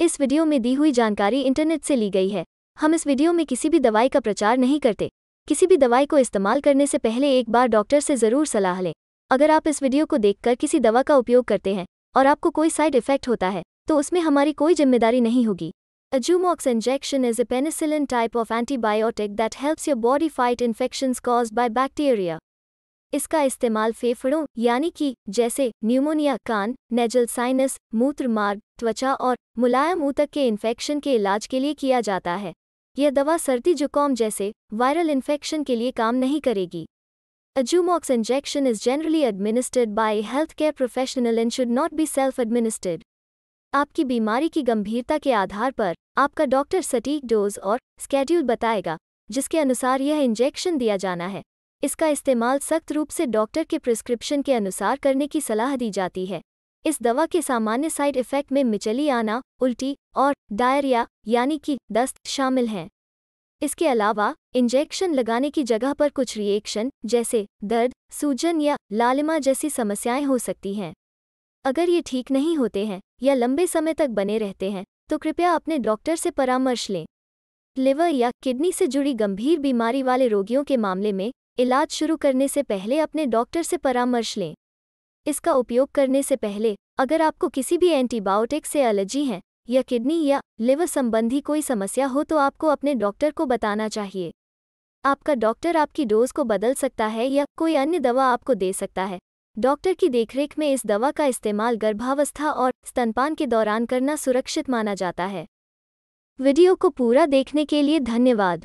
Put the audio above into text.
इस वीडियो में दी हुई जानकारी इंटरनेट से ली गई है हम इस वीडियो में किसी भी दवाई का प्रचार नहीं करते किसी भी दवाई को इस्तेमाल करने से पहले एक बार डॉक्टर से ज़रूर सलाह लें अगर आप इस वीडियो को देखकर किसी दवा का उपयोग करते हैं और आपको कोई साइड इफेक्ट होता है तो उसमें हमारी कोई जिम्मेदारी नहीं होगी Azumox injection is a penicillin type of antibiotic that helps your body fight infections caused by bacteria इसका इस्तेमाल फेफड़ों यानी कि जैसे न्यूमोनिया कान नेजल साइनस मूत्र मार्ग त्वचा और मुलायम ऊतक के इन्फेक्शन के इलाज के लिए किया जाता है यह दवा सर्दी जुकाम जैसे वायरल इन्फेक्शन के लिए काम नहीं करेगी Azumox injection is generally administered by health care professional and should not be self administered आपकी बीमारी की गंभीरता के आधार पर आपका डॉक्टर सटीक डोज और स्केड्यूल बताएगा जिसके अनुसार यह इंजेक्शन दिया जाना है इसका इस्तेमाल सख्त रूप से डॉक्टर के प्रिस्क्रिप्शन के अनुसार करने की सलाह दी जाती है इस दवा के सामान्य साइड इफ़ेक्ट में मिचली आना उल्टी और डायरिया यानी कि दस्त शामिल हैं इसके अलावा इंजेक्शन लगाने की जगह पर कुछ रिएक्शन जैसे दर्द सूजन या लालिमा जैसी समस्याएं हो सकती हैं अगर ये ठीक नहीं होते हैं या लंबे समय तक बने रहते हैं तो कृपया अपने डॉक्टर से परामर्श लें लिवर या किडनी से जुड़ी गंभीर बीमारी वाले रोगियों के मामले में इलाज शुरू करने से पहले अपने डॉक्टर से परामर्श लें इसका उपयोग करने से पहले अगर आपको किसी भी एंटीबायोटिक से एलर्जी है या किडनी या लिवर संबंधी कोई समस्या हो तो आपको अपने डॉक्टर को बताना चाहिए आपका डॉक्टर आपकी डोज को बदल सकता है या कोई अन्य दवा आपको दे सकता है डॉक्टर की देखरेख में इस दवा का इस्तेमाल गर्भावस्था और स्तनपान के दौरान करना सुरक्षित माना जाता है वीडियो को पूरा देखने के लिए धन्यवाद